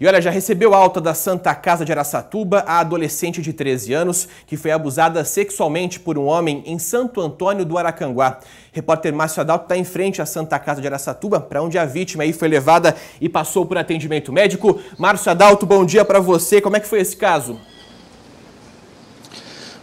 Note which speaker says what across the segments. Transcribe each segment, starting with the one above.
Speaker 1: E olha, já recebeu alta da Santa Casa de Araçatuba a adolescente de 13 anos que foi abusada sexualmente por um homem em Santo Antônio do Aracanguá. Repórter Márcio Adalto está em frente à Santa Casa de Araçatuba, para onde a vítima aí foi levada e passou por atendimento médico. Márcio Adalto, bom dia para você. Como é que foi esse caso?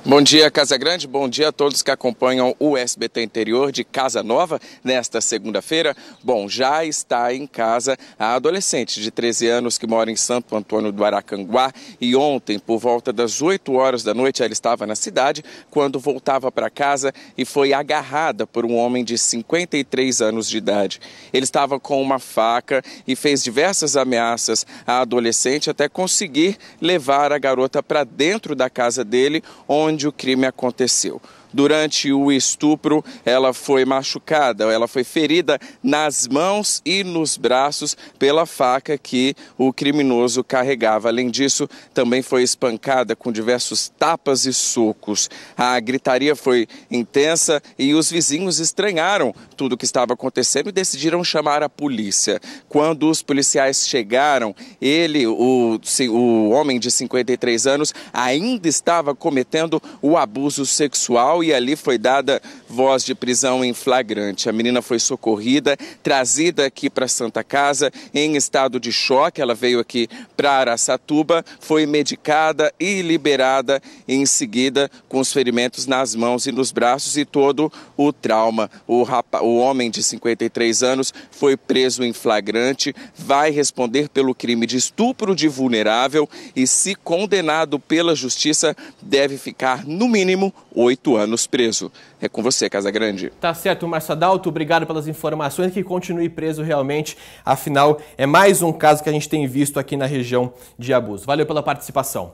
Speaker 2: Bom dia, Casa Grande. Bom dia a todos que acompanham o SBT Interior de Casa Nova nesta segunda-feira. Bom, já está em casa a adolescente de 13 anos que mora em Santo Antônio do Aracanguá e ontem, por volta das 8 horas da noite, ela estava na cidade quando voltava para casa e foi agarrada por um homem de 53 anos de idade. Ele estava com uma faca e fez diversas ameaças à adolescente até conseguir levar a garota para dentro da casa dele, onde onde o crime aconteceu. Durante o estupro, ela foi machucada, ela foi ferida nas mãos e nos braços pela faca que o criminoso carregava. Além disso, também foi espancada com diversos tapas e socos. A gritaria foi intensa e os vizinhos estranharam tudo o que estava acontecendo e decidiram chamar a polícia. Quando os policiais chegaram, ele, o, o homem de 53 anos, ainda estava cometendo o abuso sexual e ali foi dada voz de prisão em flagrante. A menina foi socorrida, trazida aqui para Santa Casa em estado de choque. Ela veio aqui para Araçatuba, foi medicada e liberada em seguida com os ferimentos nas mãos e nos braços e todo o trauma. O, rapa, o homem de 53 anos foi preso em flagrante, vai responder pelo crime de estupro de vulnerável e, se condenado pela justiça, deve ficar no mínimo oito anos anos preso. É com você, Casa Grande.
Speaker 1: Tá certo, Márcio Adalto, obrigado pelas informações, que continue preso realmente, afinal é mais um caso que a gente tem visto aqui na região de abuso. Valeu pela participação.